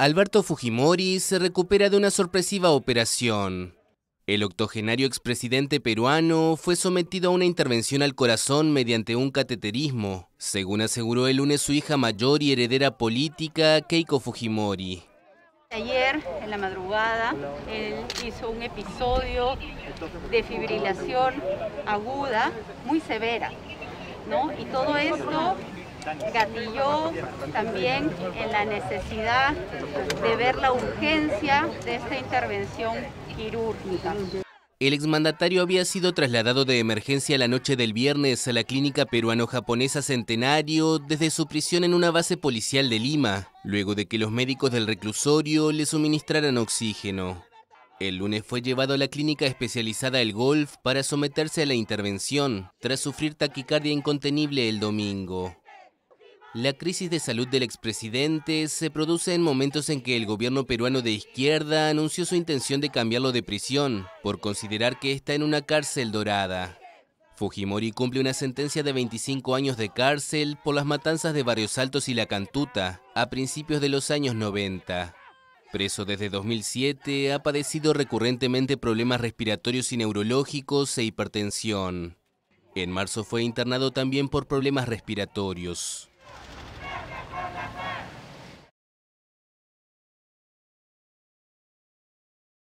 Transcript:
Alberto Fujimori se recupera de una sorpresiva operación. El octogenario expresidente peruano fue sometido a una intervención al corazón mediante un cateterismo, según aseguró el lunes su hija mayor y heredera política, Keiko Fujimori. Ayer, en la madrugada, él hizo un episodio de fibrilación aguda muy severa, ¿no? Y todo esto gatilló también en la necesidad de ver la urgencia de esta intervención quirúrgica. El exmandatario había sido trasladado de emergencia la noche del viernes a la clínica peruano-japonesa Centenario desde su prisión en una base policial de Lima, luego de que los médicos del reclusorio le suministraran oxígeno. El lunes fue llevado a la clínica especializada El Golf para someterse a la intervención, tras sufrir taquicardia incontenible el domingo. La crisis de salud del expresidente se produce en momentos en que el gobierno peruano de izquierda anunció su intención de cambiarlo de prisión por considerar que está en una cárcel dorada. Fujimori cumple una sentencia de 25 años de cárcel por las matanzas de Barrios Altos y La Cantuta a principios de los años 90. Preso desde 2007, ha padecido recurrentemente problemas respiratorios y neurológicos e hipertensión. En marzo fue internado también por problemas respiratorios.